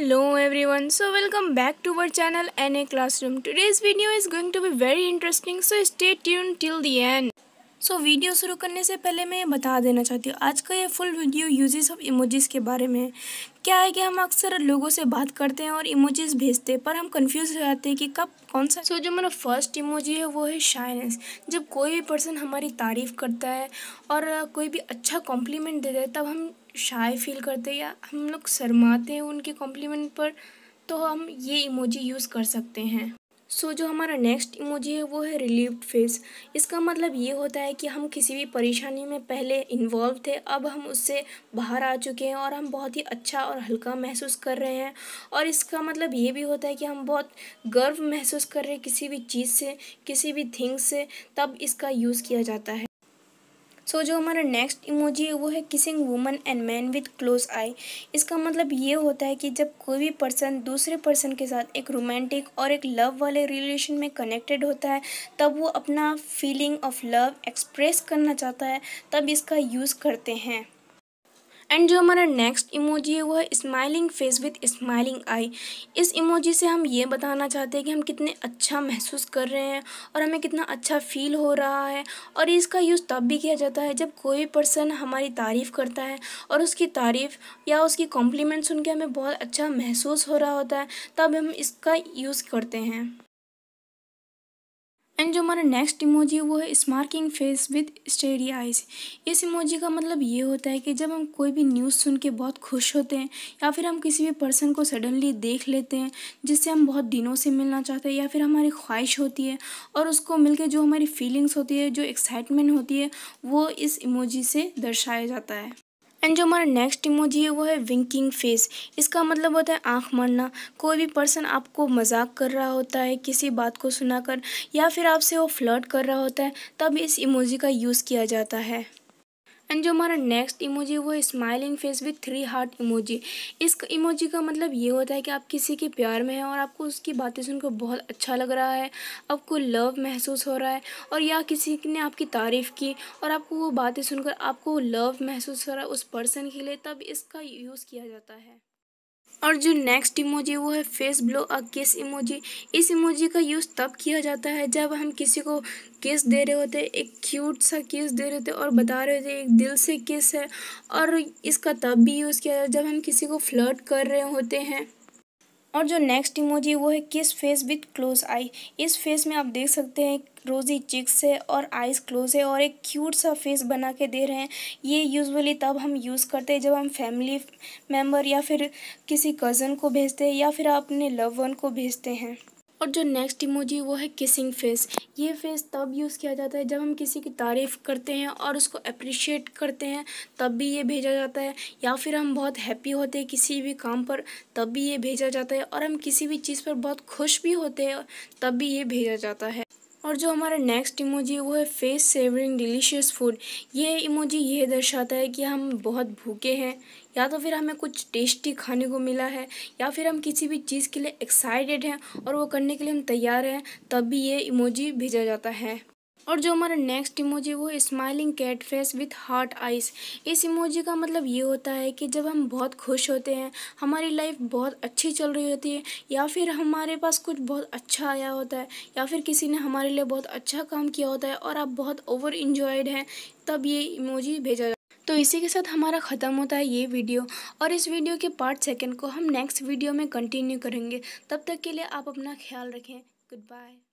hello everyone so welcome back to our channel na classroom today's video is going to be very interesting so stay tuned till the end so so, video शुरू करने से पहले मैं बता देना चाहती हूँ आज का ये full video uses of emojis के बारे में है क्या है कि हम अक्सर लोगों से बात करते हैं और इमोजेस भेजते हैं पर हम कंफ्यूज हो जाते हैं कि कब कौन सा सो so, जो मेरा फर्स्ट इमोजी है वो है शाइनेस जब कोई भी पर्सन हमारी तारीफ़ करता है और कोई भी अच्छा कॉम्प्लीमेंट देता है तब हम शाय फील करते हैं या हम लोग शर्माते हैं उनके कॉम्प्लीमेंट पर तो हम ये इमोजी यूज़ कर सकते हैं सो so, जो हमारा नेक्स्ट इमोजी है वो है रिलीव्ड फेस इसका मतलब ये होता है कि हम किसी भी परेशानी में पहले इन्वॉल्व थे अब हम उससे बाहर आ चुके हैं और हम बहुत ही अच्छा और हल्का महसूस कर रहे हैं और इसका मतलब ये भी होता है कि हम बहुत गर्व महसूस कर रहे हैं किसी भी चीज़ से किसी भी थिंग से तब इसका यूज़ किया जाता है सो so, जो हमारा नेक्स्ट इमोजी है वो है kissing woman and man with close eye इसका मतलब ये होता है कि जब कोई भी पर्सन दूसरे पर्सन के साथ एक रोमांटिक और एक लव वाले रिलेशन में कनेक्टेड होता है तब वो अपना फीलिंग ऑफ लव एक्सप्रेस करना चाहता है तब इसका यूज़ करते हैं एंड जो हमारा नेक्स्ट इमोजी है वो है smiling face with smiling eye इस इमोजी से हम ये बताना चाहते हैं कि हम कितने अच्छा महसूस कर रहे हैं और हमें कितना अच्छा फील हो रहा है और इसका यूज़ तब भी किया जाता है जब कोई पर्सन हमारी तारीफ़ करता है और उसकी तारीफ़ या उसकी कॉम्प्लीमेंट सुन के हमें बहुत अच्छा महसूस हो रहा होता है तब हम इसका यूज़ करते हैं एंड जो हमारा नेक्स्ट इमोजी है वो है smirking face with steady eyes इस इमोजी का मतलब ये होता है कि जब हम कोई भी न्यूज़ सुन के बहुत खुश होते हैं या फिर हम किसी भी पर्सन को सडनली देख लेते हैं जिससे हम बहुत दिनों से मिलना चाहते हैं या फिर हमारी ख्वाहिश होती है और उसको मिल जो हमारी फीलिंग्स होती है जो एक्साइटमेंट होती है वो इस इमोजी से दर्शाया जाता है एंड जो हमारा नेक्स्ट इमोजी है वो है विंकिंग फेस इसका मतलब होता है आँख मारना कोई भी पर्सन आपको मजाक कर रहा होता है किसी बात को सुनाकर या फिर आपसे वो फ्लर्ट कर रहा होता है तब इस इमोजी का यूज़ किया जाता है एंड जो हमारा नेक्स्ट इमोजी वो है smiling face with three hearts emoji इस इमोजी का मतलब ये होता है कि आप किसी के प्यार में हैं और आपको उसकी बातें सुनकर बहुत अच्छा लग रहा है आपको लव महसूस हो रहा है और या किसी ने आपकी तारीफ़ की और आपको वो बातें सुनकर आपको लव महसूस हो रहा है उस पर्सन के लिए तब इसका यूज़ किया जाता है और जो नेक्स्ट इमोजी वो है फेस ब्लो अ किस इमोजी इस इमोजी का यूज़ तब किया जाता है जब हम किसी को किस दे रहे होते हैं एक क्यूट सा किस दे रहे होते और बता रहे होते एक दिल से किस है और इसका तब भी यूज़ किया जाता है जब हम किसी को फ्लर्ट कर रहे होते हैं और जो नेक्स्ट इमोजी वो है किस फेस विथ क्लोज आई इस फेस में आप देख सकते हैं रोज़ी चिक्स है और आइज़ क्लोज है और एक क्यूट सा फेस बना के दे रहे हैं ये यूजुअली तब हम यूज़ करते हैं जब हम फैमिली मेम्बर या फिर किसी कज़न को भेजते हैं या फिर अपने लव वन को भेजते हैं और जो नेक्स्ट इमोजी वो है किसिंग फेस ये फेस तब यूज़ किया जाता है जब हम किसी की तारीफ़ करते हैं और उसको अप्रिशिएट करते हैं तब भी ये भेजा जाता है या फिर हम बहुत हैप्पी होते हैं किसी भी काम पर तब भी ये भेजा जाता है और हम किसी भी चीज़ पर बहुत खुश भी होते हैं तब भी ये भेजा जाता है और जो हमारा नेक्स्ट इमोजी है वो है फेस सेवरिंग डिलीशियस फूड ये इमोजी ये दर्शाता है कि हम बहुत भूखे हैं या तो फिर हमें कुछ टेस्टी खाने को मिला है या फिर हम किसी भी चीज़ के लिए एक्साइटेड हैं और वो करने के लिए हम तैयार हैं तब भी ये इमोजी भेजा जाता है और जो हमारा नेक्स्ट इमोजी वो smiling cat face with heart eyes इस इमोजी का मतलब ये होता है कि जब हम बहुत खुश होते हैं हमारी लाइफ बहुत अच्छी चल रही होती है या फिर हमारे पास कुछ बहुत अच्छा आया होता है या फिर किसी ने हमारे लिए बहुत अच्छा काम किया होता है और आप बहुत ओवर इन्जॉयड हैं तब ये इमोजी भेजा जाता तो इसी के साथ हमारा ख़त्म होता है ये वीडियो और इस वीडियो के पार्ट सेकेंड को हम नेक्स्ट वीडियो में कंटिन्यू करेंगे तब तक के लिए आप अपना ख्याल रखें गुड बाय